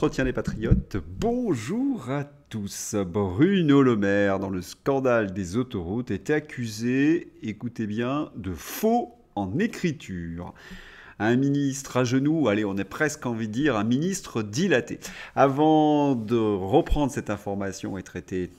Entretien les Patriotes, bonjour à tous. Bruno Le Maire, dans le scandale des autoroutes, était accusé, écoutez bien, de faux en écriture un ministre à genoux, allez, on est presque envie de dire un ministre dilaté. Avant de reprendre cette information et traiter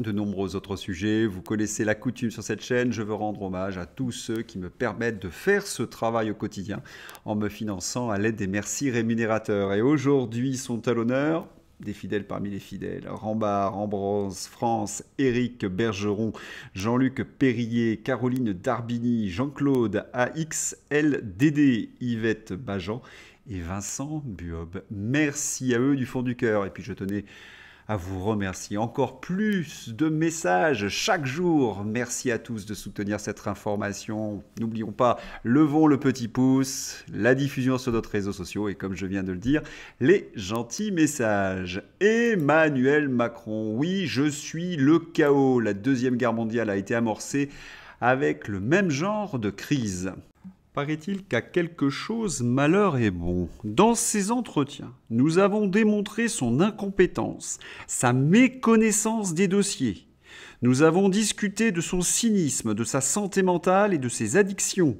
de nombreux autres sujets. Vous connaissez la coutume sur cette chaîne. Je veux rendre hommage à tous ceux qui me permettent de faire ce travail au quotidien en me finançant à l'aide des merci rémunérateurs. Et aujourd'hui sont à l'honneur des fidèles parmi les fidèles. Rambard, Ambrose, France, Éric Bergeron, Jean-Luc Perrier, Caroline Darbigny, Jean-Claude, AXLDD, Yvette Bajan et Vincent Buob. Merci à eux du fond du cœur. Et puis je tenais à vous remercier. Encore plus de messages chaque jour. Merci à tous de soutenir cette information. N'oublions pas, levons le petit pouce, la diffusion sur notre réseaux sociaux et comme je viens de le dire, les gentils messages. Emmanuel Macron, oui, je suis le chaos. La Deuxième Guerre mondiale a été amorcée avec le même genre de crise. Paraît-il qu'à quelque chose malheur est bon. Dans ces entretiens, nous avons démontré son incompétence, sa méconnaissance des dossiers. Nous avons discuté de son cynisme, de sa santé mentale et de ses addictions.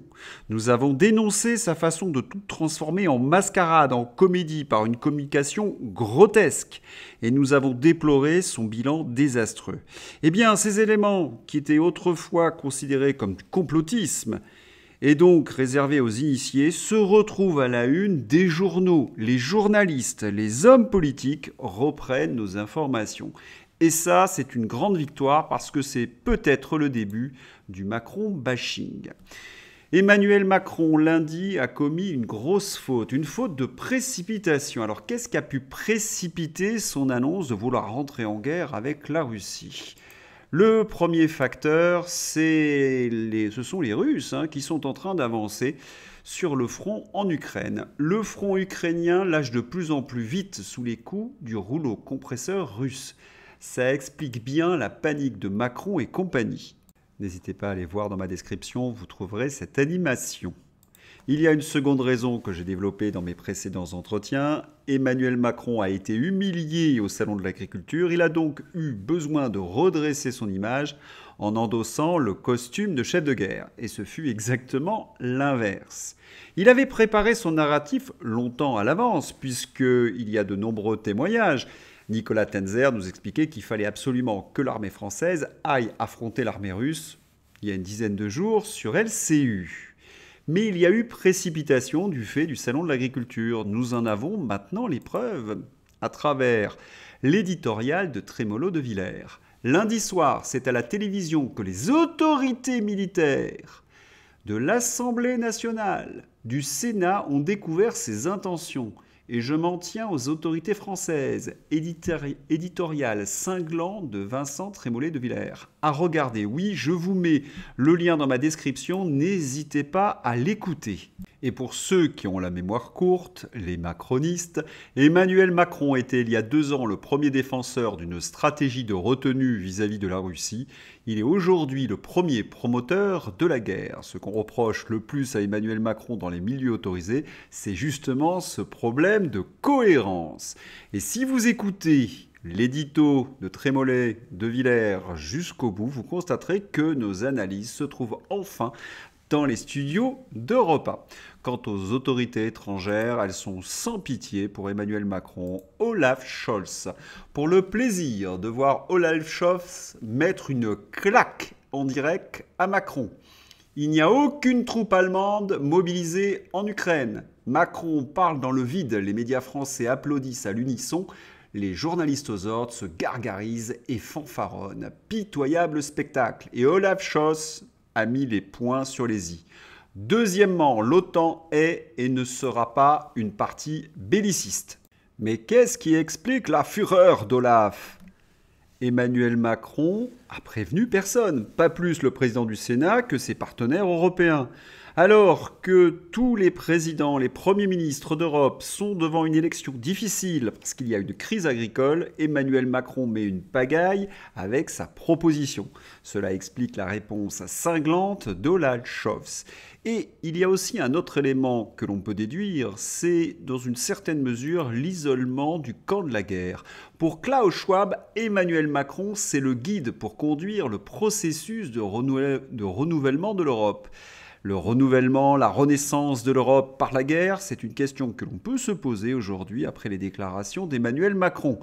Nous avons dénoncé sa façon de tout transformer en mascarade, en comédie, par une communication grotesque. Et nous avons déploré son bilan désastreux. Eh bien, ces éléments, qui étaient autrefois considérés comme du complotisme, et donc réservé aux initiés, se retrouve à la une des journaux. Les journalistes, les hommes politiques reprennent nos informations. Et ça, c'est une grande victoire parce que c'est peut-être le début du Macron bashing. Emmanuel Macron, lundi, a commis une grosse faute, une faute de précipitation. Alors qu'est-ce qui a pu précipiter son annonce de vouloir rentrer en guerre avec la Russie le premier facteur, ce sont les Russes hein, qui sont en train d'avancer sur le front en Ukraine. Le front ukrainien lâche de plus en plus vite sous les coups du rouleau compresseur russe. Ça explique bien la panique de Macron et compagnie. N'hésitez pas à aller voir dans ma description, vous trouverez cette animation. Il y a une seconde raison que j'ai développée dans mes précédents entretiens. Emmanuel Macron a été humilié au Salon de l'Agriculture. Il a donc eu besoin de redresser son image en endossant le costume de chef de guerre. Et ce fut exactement l'inverse. Il avait préparé son narratif longtemps à l'avance, puisqu'il y a de nombreux témoignages. Nicolas Tenzer nous expliquait qu'il fallait absolument que l'armée française aille affronter l'armée russe il y a une dizaine de jours sur LCU. Mais il y a eu précipitation du fait du Salon de l'agriculture. Nous en avons maintenant les preuves à travers l'éditorial de Trémolo de Villers. Lundi soir, c'est à la télévision que les autorités militaires de l'Assemblée nationale, du Sénat ont découvert ses intentions. Et je m'en tiens aux autorités françaises. éditorial cinglant de Vincent Trémollet de Villers à regarder. Oui, je vous mets le lien dans ma description, n'hésitez pas à l'écouter. Et pour ceux qui ont la mémoire courte, les macronistes, Emmanuel Macron était il y a deux ans le premier défenseur d'une stratégie de retenue vis-à-vis -vis de la Russie. Il est aujourd'hui le premier promoteur de la guerre. Ce qu'on reproche le plus à Emmanuel Macron dans les milieux autorisés, c'est justement ce problème de cohérence. Et si vous écoutez l'édito de Trémollet, de Villers jusqu'au bout, vous constaterez que nos analyses se trouvent enfin dans les studios d'Europa. Quant aux autorités étrangères, elles sont sans pitié pour Emmanuel Macron, Olaf Scholz. Pour le plaisir de voir Olaf Scholz mettre une claque en direct à Macron. Il n'y a aucune troupe allemande mobilisée en Ukraine. Macron parle dans le vide, les médias français applaudissent à l'unisson, les journalistes aux ordres se gargarisent et fanfaronnent. Pitoyable spectacle. Et Olaf Scholz a mis les points sur les i. Deuxièmement, l'OTAN est et ne sera pas une partie belliciste. Mais qu'est-ce qui explique la fureur d'Olaf Emmanuel Macron a prévenu personne, pas plus le président du Sénat que ses partenaires européens. Alors que tous les présidents, les premiers ministres d'Europe sont devant une élection difficile parce qu'il y a une crise agricole, Emmanuel Macron met une pagaille avec sa proposition. Cela explique la réponse cinglante d'Olaf Scholz. Et il y a aussi un autre élément que l'on peut déduire, c'est dans une certaine mesure l'isolement du camp de la guerre. Pour Klaus Schwab, Emmanuel Macron, c'est le guide pour conduire le processus de renouvellement de l'Europe. Le renouvellement, la renaissance de l'Europe par la guerre, c'est une question que l'on peut se poser aujourd'hui après les déclarations d'Emmanuel Macron.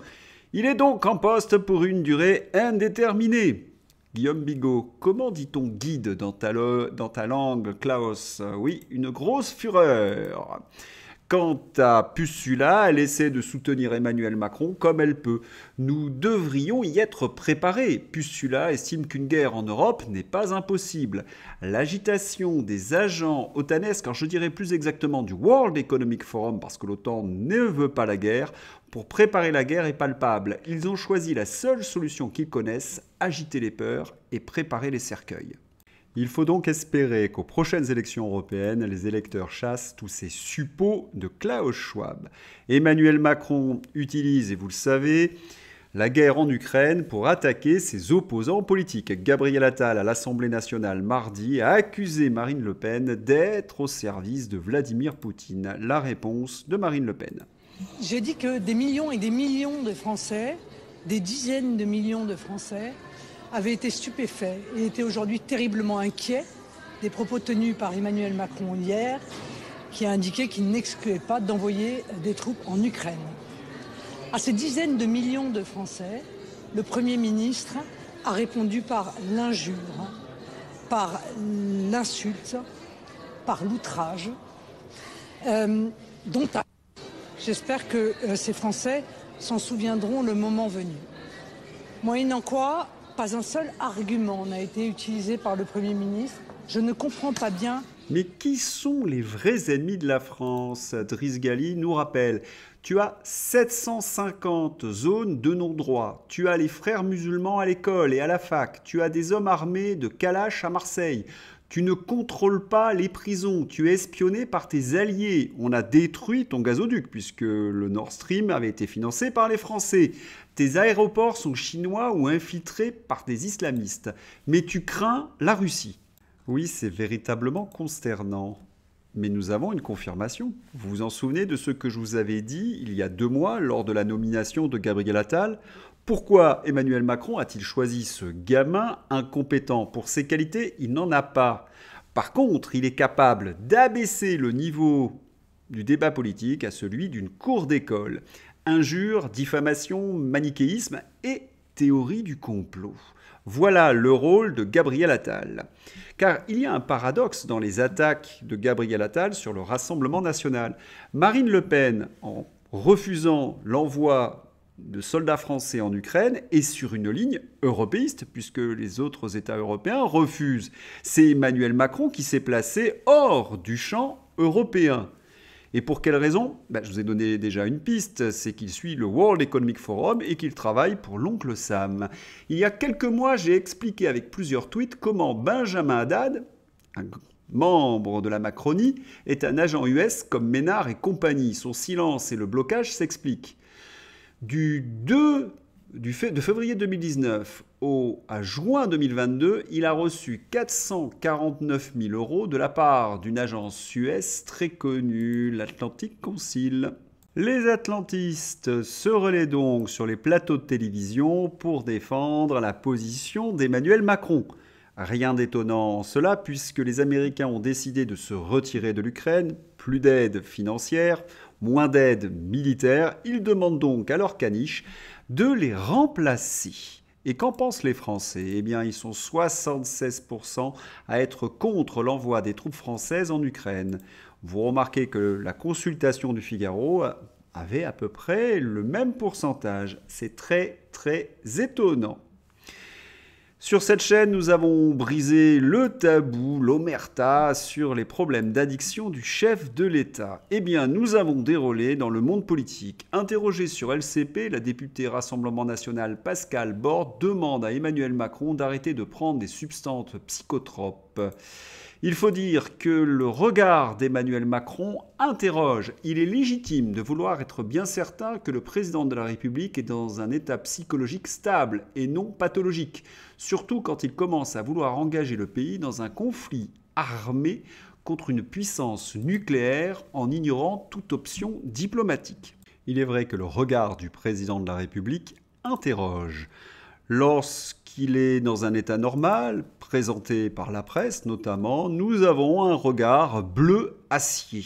Il est donc en poste pour une durée indéterminée. Guillaume Bigot, comment dit-on guide dans ta, langue, Klaus Oui, une grosse fureur. Quant à Pussula, elle essaie de soutenir Emmanuel Macron comme elle peut. Nous devrions y être préparés. Pussula estime qu'une guerre en Europe n'est pas impossible. L'agitation des agents otanesques, quand je dirais plus exactement du World Economic Forum parce que l'OTAN ne veut pas la guerre, pour préparer la guerre est palpable. Ils ont choisi la seule solution qu'ils connaissent, agiter les peurs et préparer les cercueils. Il faut donc espérer qu'aux prochaines élections européennes, les électeurs chassent tous ces suppôts de Klaus Schwab. Emmanuel Macron utilise, et vous le savez, la guerre en Ukraine pour attaquer ses opposants politiques. Gabriel Attal à l'Assemblée nationale mardi a accusé Marine Le Pen d'être au service de Vladimir Poutine. La réponse de Marine Le Pen. J'ai dit que des millions et des millions de Français, des dizaines de millions de Français, avait été stupéfait et était aujourd'hui terriblement inquiet des propos tenus par Emmanuel Macron hier, qui a indiqué qu'il n'excluait pas d'envoyer des troupes en Ukraine. À ces dizaines de millions de Français, le Premier ministre a répondu par l'injure, par l'insulte, par l'outrage, euh, dont J'espère que euh, ces Français s'en souviendront le moment venu. Moyennant quoi, pas un seul argument n'a été utilisé par le Premier ministre. Je ne comprends pas bien. Mais qui sont les vrais ennemis de la France Driss Gali nous rappelle. Tu as 750 zones de non-droit. Tu as les frères musulmans à l'école et à la fac. Tu as des hommes armés de Kalach à Marseille. Tu ne contrôles pas les prisons, tu es espionné par tes alliés. On a détruit ton gazoduc puisque le Nord Stream avait été financé par les Français. Tes aéroports sont chinois ou infiltrés par des islamistes. Mais tu crains la Russie. Oui, c'est véritablement consternant. Mais nous avons une confirmation. Vous vous en souvenez de ce que je vous avais dit il y a deux mois lors de la nomination de Gabriel Attal pourquoi Emmanuel Macron a-t-il choisi ce gamin incompétent Pour ses qualités, il n'en a pas. Par contre, il est capable d'abaisser le niveau du débat politique à celui d'une cour d'école. Injures, diffamation, manichéisme et théorie du complot. Voilà le rôle de Gabriel Attal. Car il y a un paradoxe dans les attaques de Gabriel Attal sur le Rassemblement national. Marine Le Pen, en refusant l'envoi de soldats français en Ukraine et sur une ligne européiste, puisque les autres États européens refusent. C'est Emmanuel Macron qui s'est placé hors du champ européen. Et pour quelle raison ben, Je vous ai donné déjà une piste, c'est qu'il suit le World Economic Forum et qu'il travaille pour l'oncle Sam. Il y a quelques mois, j'ai expliqué avec plusieurs tweets comment Benjamin Haddad, un membre de la Macronie, est un agent US comme Ménard et compagnie. Son silence et le blocage s'expliquent. Du 2 du fait de février 2019 au, à juin 2022, il a reçu 449 000 euros de la part d'une agence suisse très connue, l'Atlantic Council. Les atlantistes se relaient donc sur les plateaux de télévision pour défendre la position d'Emmanuel Macron. Rien d'étonnant en cela puisque les Américains ont décidé de se retirer de l'Ukraine, plus d'aide financière, moins d'aide militaire, ils demandent donc à leur caniches de les remplacer. Et qu'en pensent les Français Eh bien, ils sont 76% à être contre l'envoi des troupes françaises en Ukraine. Vous remarquez que la consultation du Figaro avait à peu près le même pourcentage. C'est très, très étonnant. Sur cette chaîne, nous avons brisé le tabou, l'omerta sur les problèmes d'addiction du chef de l'État. Eh bien, nous avons déroulé dans le monde politique. Interrogé sur LCP, la députée Rassemblement national Pascal Bord demande à Emmanuel Macron d'arrêter de prendre des substances psychotropes il faut dire que le regard d'Emmanuel Macron interroge. Il est légitime de vouloir être bien certain que le président de la République est dans un état psychologique stable et non pathologique, surtout quand il commence à vouloir engager le pays dans un conflit armé contre une puissance nucléaire en ignorant toute option diplomatique. Il est vrai que le regard du président de la République interroge. Lorsqu'il est dans un état normal, présenté par la presse notamment, nous avons un regard bleu acier.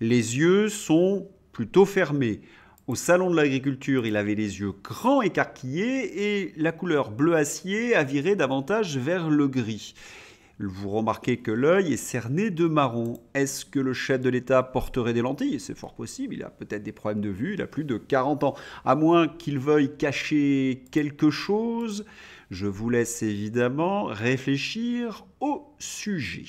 Les yeux sont plutôt fermés. Au salon de l'agriculture, il avait les yeux grands écarquillés et la couleur bleu acier a viré davantage vers le gris. Vous remarquez que l'œil est cerné de marron. Est-ce que le chef de l'État porterait des lentilles C'est fort possible, il a peut-être des problèmes de vue, il a plus de 40 ans. À moins qu'il veuille cacher quelque chose, je vous laisse évidemment réfléchir au sujet.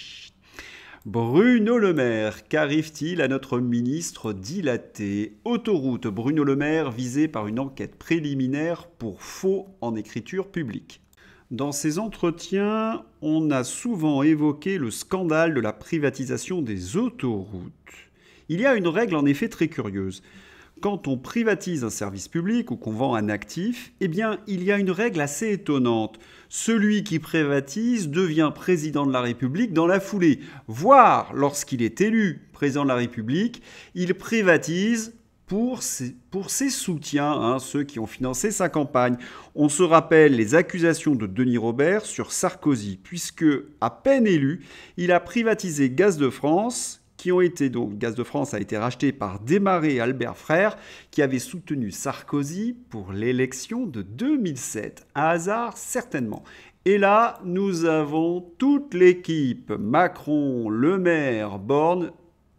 Bruno Le Maire, qu'arrive-t-il à notre ministre dilaté Autoroute Bruno Le Maire visé par une enquête préliminaire pour faux en écriture publique. Dans ces entretiens, on a souvent évoqué le scandale de la privatisation des autoroutes. Il y a une règle en effet très curieuse. Quand on privatise un service public ou qu'on vend un actif, eh bien, il y a une règle assez étonnante. Celui qui privatise devient président de la République dans la foulée, voire lorsqu'il est élu président de la République, il privatise pour ses, soutiens, hein, ceux qui ont financé sa campagne. On se rappelle les accusations de Denis Robert sur Sarkozy, puisque, à peine élu, il a privatisé Gaz de France, qui ont été donc Gaz de France a été racheté par Desmarais Albert Frère qui avait soutenu Sarkozy pour l'élection de 2007. À hasard certainement. Et là, nous avons toute l'équipe Macron, Le Maire, Borne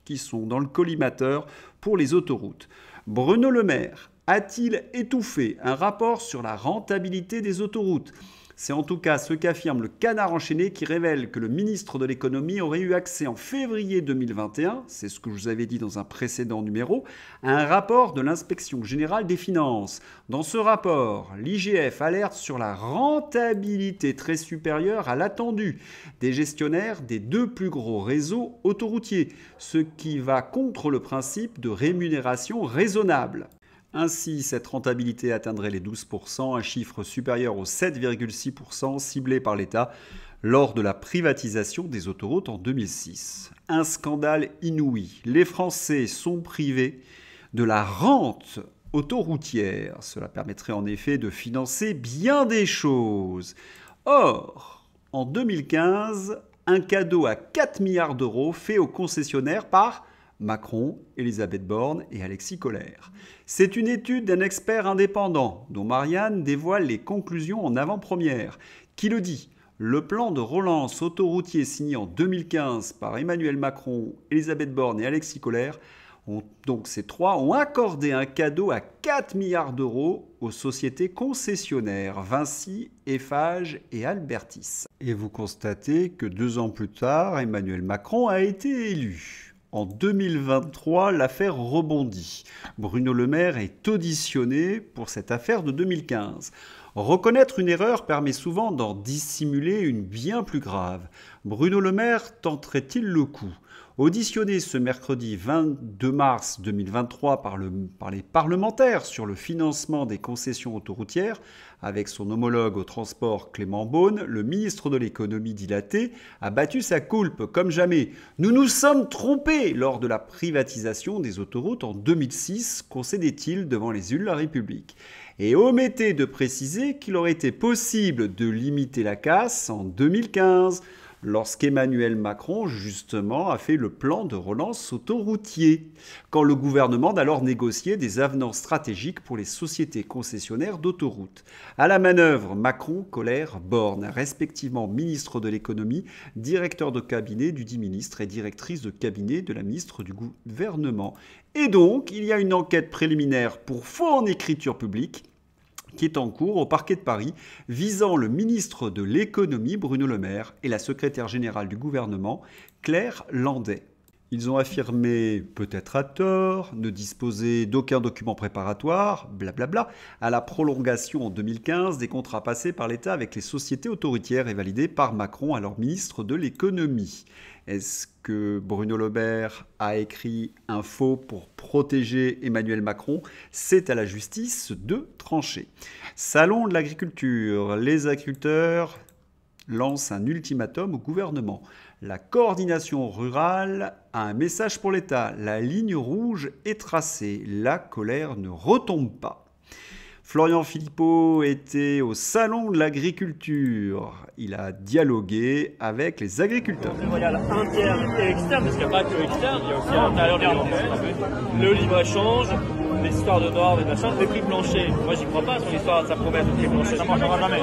qui sont dans le collimateur pour les autoroutes. Bruno Le Maire a-t-il étouffé un rapport sur la rentabilité des autoroutes c'est en tout cas ce qu'affirme le canard enchaîné qui révèle que le ministre de l'économie aurait eu accès en février 2021, c'est ce que je vous avais dit dans un précédent numéro, à un rapport de l'inspection générale des finances. Dans ce rapport, l'IGF alerte sur la rentabilité très supérieure à l'attendue des gestionnaires des deux plus gros réseaux autoroutiers, ce qui va contre le principe de rémunération raisonnable. Ainsi, cette rentabilité atteindrait les 12%, un chiffre supérieur aux 7,6% ciblé par l'État lors de la privatisation des autoroutes en 2006. Un scandale inouï. Les Français sont privés de la rente autoroutière. Cela permettrait en effet de financer bien des choses. Or, en 2015, un cadeau à 4 milliards d'euros fait aux concessionnaires par Macron, Elisabeth Borne et Alexis Colère. C'est une étude d'un expert indépendant, dont Marianne dévoile les conclusions en avant-première, qui le dit. Le plan de relance autoroutier signé en 2015 par Emmanuel Macron, Elisabeth Borne et Alexis Colère, donc ces trois ont accordé un cadeau à 4 milliards d'euros aux sociétés concessionnaires Vinci, Eiffage et Albertis. Et vous constatez que deux ans plus tard, Emmanuel Macron a été élu. En 2023, l'affaire rebondit. Bruno Le Maire est auditionné pour cette affaire de 2015. Reconnaître une erreur permet souvent d'en dissimuler une bien plus grave. Bruno Le Maire tenterait-il le coup Auditionné ce mercredi 22 mars 2023 par, le, par les parlementaires sur le financement des concessions autoroutières, avec son homologue au transport Clément Beaune, le ministre de l'économie dilaté a battu sa coulpe comme jamais. Nous nous sommes trompés lors de la privatisation des autoroutes en 2006, concédait-il devant les îles de la République. Et omettait de préciser qu'il aurait été possible de limiter la casse en 2015 lorsqu'Emmanuel Macron, justement, a fait le plan de relance autoroutier, quand le gouvernement d'alors négociait des avenants stratégiques pour les sociétés concessionnaires d'autoroutes. À la manœuvre, Macron, Colère, Borne, respectivement ministre de l'économie, directeur de cabinet du dit ministre et directrice de cabinet de la ministre du gouvernement. Et donc, il y a une enquête préliminaire pour faux en écriture publique qui est en cours au parquet de Paris visant le ministre de l'économie Bruno Le Maire et la secrétaire générale du gouvernement Claire Landet. Ils ont affirmé, peut-être à tort, ne disposer d'aucun document préparatoire, blablabla, à la prolongation en 2015 des contrats passés par l'État avec les sociétés autoritaires et validés par Macron, alors ministre de l'économie. Est-ce que Bruno Lobert a écrit un faux pour protéger Emmanuel Macron C'est à la justice de trancher. Salon de l'agriculture. Les agriculteurs lancent un ultimatum au gouvernement. La coordination rurale a un message pour l'État. La ligne rouge est tracée. La colère ne retombe pas. Florian Philippot était au Salon de l'agriculture. Il a dialogué avec les agriculteurs. Le libre-échange, l'histoire de Nord, les machins, les prix planchers. Moi, j'y crois pas sur l'histoire de sa promesse de prix planchers, Ça ne marchera jamais.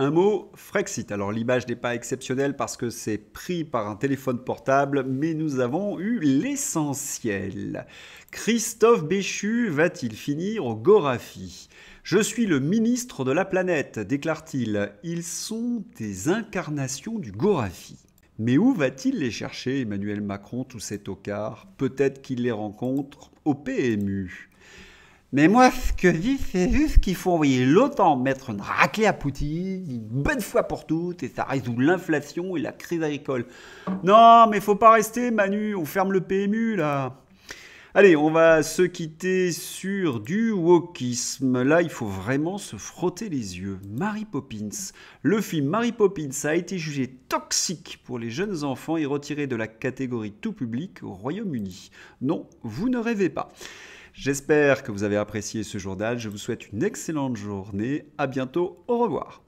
Un mot, Frexit. Alors l'image n'est pas exceptionnelle parce que c'est pris par un téléphone portable, mais nous avons eu l'essentiel. Christophe Béchu va-t-il finir au Gorafi je suis le ministre de la planète, déclare-t-il. Ils sont des incarnations du Gorafi. Mais où va-t-il les chercher, Emmanuel Macron, tous ces tocards Peut-être qu'il les rencontre au PMU. Mais moi, ce que je dis, c'est juste qu'il faut envoyer l'OTAN mettre une raclée à Poutine, une bonne fois pour toutes, et ça résout l'inflation et la crise agricole. Non, mais faut pas rester, Manu, on ferme le PMU, là Allez, on va se quitter sur du wokisme. Là, il faut vraiment se frotter les yeux. Mary Poppins. Le film Mary Poppins a été jugé toxique pour les jeunes enfants et retiré de la catégorie tout public au Royaume-Uni. Non, vous ne rêvez pas. J'espère que vous avez apprécié ce journal. Je vous souhaite une excellente journée. À bientôt. Au revoir.